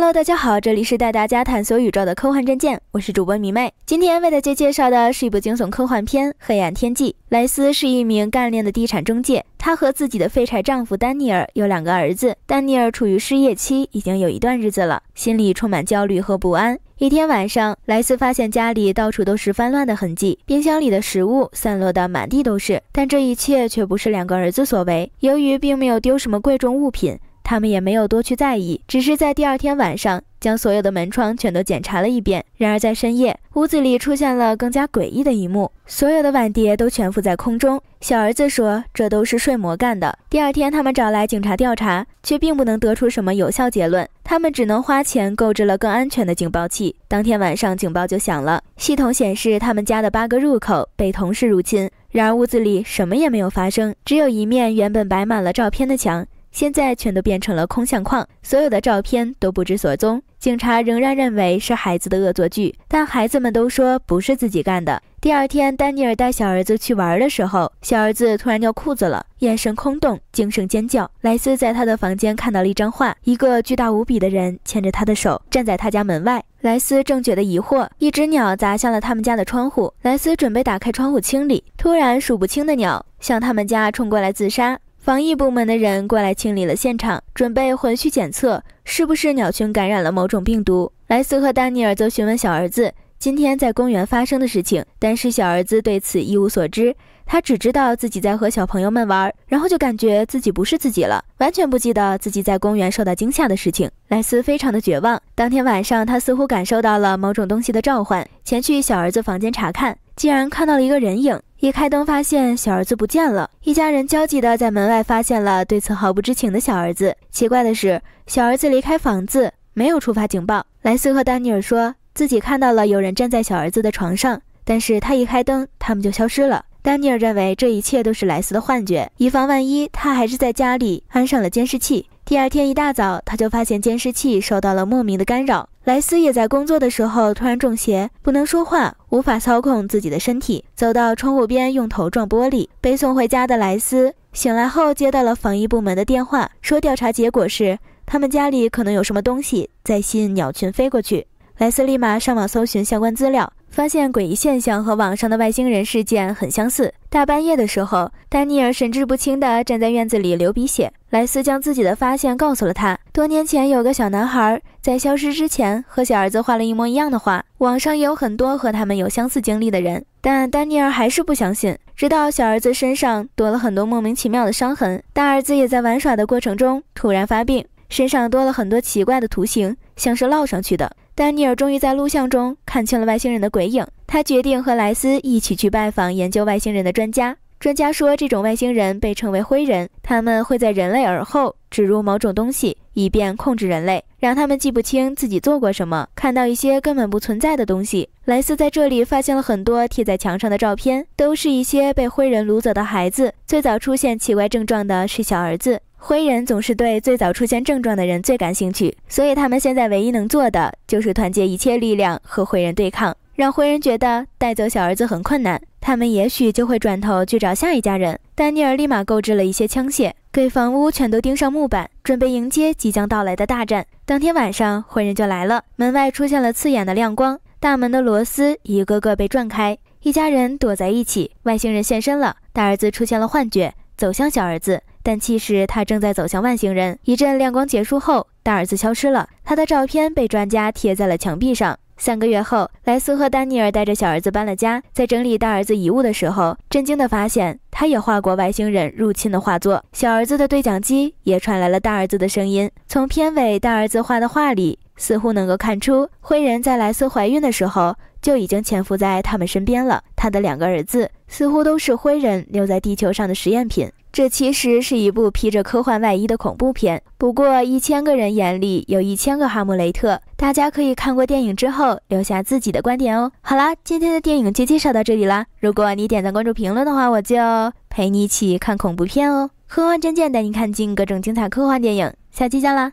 Hello，大家好，这里是带大家探索宇宙的科幻战舰，我是主播迷妹。今天为大家介绍的是一部惊悚科幻片《黑暗天际》。莱斯是一名干练的地产中介，她和自己的废柴丈夫丹尼尔有两个儿子。丹尼尔处于失业期，已经有一段日子了，心里充满焦虑和不安。一天晚上，莱斯发现家里到处都是翻乱的痕迹，冰箱里的食物散落的满地都是，但这一切却不是两个儿子所为。由于并没有丢什么贵重物品。他们也没有多去在意，只是在第二天晚上将所有的门窗全都检查了一遍。然而在深夜，屋子里出现了更加诡异的一幕：所有的碗碟都悬浮在空中。小儿子说：“这都是睡魔干的。”第二天，他们找来警察调查，却并不能得出什么有效结论。他们只能花钱购置了更安全的警报器。当天晚上，警报就响了，系统显示他们家的八个入口被同时入侵。然而屋子里什么也没有发生，只有一面原本摆满了照片的墙。现在全都变成了空相框，所有的照片都不知所踪。警察仍然认为是孩子的恶作剧，但孩子们都说不是自己干的。第二天，丹尼尔带小儿子去玩的时候，小儿子突然尿裤子了，眼神空洞，惊声尖叫。莱斯在他的房间看到了一张画，一个巨大无比的人牵着他的手站在他家门外。莱斯正觉得疑惑，一只鸟砸向了他们家的窗户。莱斯准备打开窗户清理，突然数不清的鸟向他们家冲过来自杀。防疫部门的人过来清理了现场，准备回去检测是不是鸟群感染了某种病毒。莱斯和丹尼尔则询问小儿子今天在公园发生的事情，但是小儿子对此一无所知，他只知道自己在和小朋友们玩，然后就感觉自己不是自己了，完全不记得自己在公园受到惊吓的事情。莱斯非常的绝望，当天晚上他似乎感受到了某种东西的召唤，前去小儿子房间查看，竟然看到了一个人影。一开灯，发现小儿子不见了。一家人焦急地在门外发现了对此毫不知情的小儿子。奇怪的是，小儿子离开房子没有触发警报。莱斯和丹尼尔说自己看到了有人站在小儿子的床上，但是他一开灯，他们就消失了。丹尼尔认为这一切都是莱斯的幻觉。以防万一，他还是在家里安上了监视器。第二天一大早，他就发现监视器受到了莫名的干扰。莱斯也在工作的时候突然中邪，不能说话，无法操控自己的身体，走到窗户边用头撞玻璃，被送回家的莱斯醒来后接到了防疫部门的电话，说调查结果是他们家里可能有什么东西在吸引鸟群飞过去。莱斯立马上网搜寻相关资料，发现诡异现象和网上的外星人事件很相似。大半夜的时候，丹尼尔神志不清地站在院子里流鼻血。莱斯将自己的发现告诉了他：多年前有个小男孩在消失之前和小儿子画了一模一样的画。网上也有很多和他们有相似经历的人，但丹尼尔还是不相信。直到小儿子身上多了很多莫名其妙的伤痕，大儿子也在玩耍的过程中突然发病，身上多了很多奇怪的图形，像是烙上去的。丹尼尔终于在录像中看清了外星人的鬼影。他决定和莱斯一起去拜访研究外星人的专家。专家说，这种外星人被称为灰人，他们会在人类耳后植入某种东西，以便控制人类，让他们记不清自己做过什么，看到一些根本不存在的东西。莱斯在这里发现了很多贴在墙上的照片，都是一些被灰人掳走的孩子。最早出现奇怪症状的是小儿子。灰人总是对最早出现症状的人最感兴趣，所以他们现在唯一能做的就是团结一切力量和灰人对抗，让灰人觉得带走小儿子很困难，他们也许就会转头去找下一家人。丹尼尔立马购置了一些枪械，给房屋全都钉上木板，准备迎接即将到来的大战。当天晚上，灰人就来了，门外出现了刺眼的亮光，大门的螺丝一个个被转开，一家人躲在一起。外星人现身了，大儿子出现了幻觉，走向小儿子。但其实他正在走向外星人。一阵亮光结束后，大儿子消失了。他的照片被专家贴在了墙壁上。三个月后，莱斯和丹尼尔带着小儿子搬了家。在整理大儿子遗物的时候，震惊地发现他也画过外星人入侵的画作。小儿子的对讲机也传来了大儿子的声音。从片尾大儿子画的画里，似乎能够看出灰人在莱斯怀孕的时候就已经潜伏在他们身边了。他的两个儿子似乎都是灰人留在地球上的实验品。这其实是一部披着科幻外衣的恐怖片。不过一千个人眼里有一千个哈姆雷特，大家可以看过电影之后留下自己的观点哦。好啦，今天的电影就介绍到这里啦。如果你点赞、关注、评论的话，我就陪你一起看恐怖片哦。科幻尖尖带你看尽各种精彩科幻电影，下期见啦！